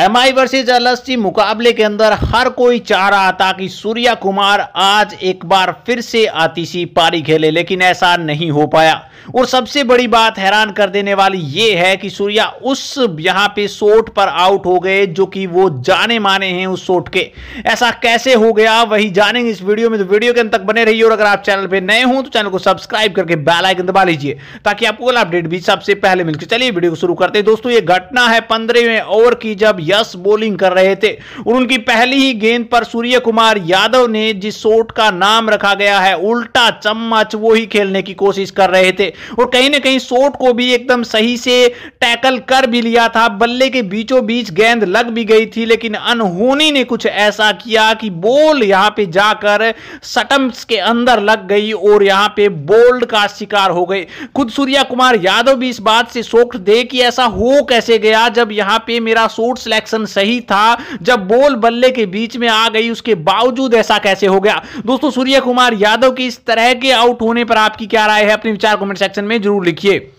M I versus L मुकाबले के अंदर हर कोई चाह रहा था कि सूर्या कुमार आज एक बार फिर से आतिशी पारी खेले लेकिन ऐसा नहीं हो पाया और सबसे बड़ी बात हैरान कर देने वाली यह है कि सूर्या उस यहां पे शोट पर आउट हो गए जो कि वो जाने माने हैं उस शोट के ऐसा कैसे हो गया वही जानेंगे इस वीडियो में तो वीडियो के अंत तक बने रहिए और अगर आप चैनल पे नए हो तो चैनल को सब्सक्राइब करके बेलाइकन दबा लीजिए ताकि आपको अपडेट भी सबसे पहले मिलकर चलिए वीडियो को शुरू करते हैं दोस्तों ये घटना है पंद्रहवें ओवर की जब यश बोलिंग कर रहे थे और उनकी पहली ही गेंद पर सूर्य कुमार यादव ने जिस शॉट का नाम रखा गया है उल्टा चम्मच वो ही खेलने की कोशिश कर रहे थे और कहीं ना कहीं शॉट को भी एकदम सही से टैकल कर भी लिया था बल्ले के बीचों बीच गेंद लग भी गई थी लेकिन अनहोनी ने कुछ ऐसा किया कि बॉल यहां पे जाकर सटम्स के अंदर लग गई और यहां पे बोल्ड का शिकार हो गए खुद सूर्या कुमार यादव भी इस बात से शोक दे कि ऐसा हो कैसे गया जब यहां पे मेरा शॉट्स सिलेक्शन सही था जब बोल बल्ले के बीच में आ गई उसके बावजूद ऐसा कैसे हो गया दोस्तों सूर्य कुमार यादव के इस तरह के आउट होने पर आपकी क्या राय है अपने विचार कमेंट सेक्शन में जरूर लिखिए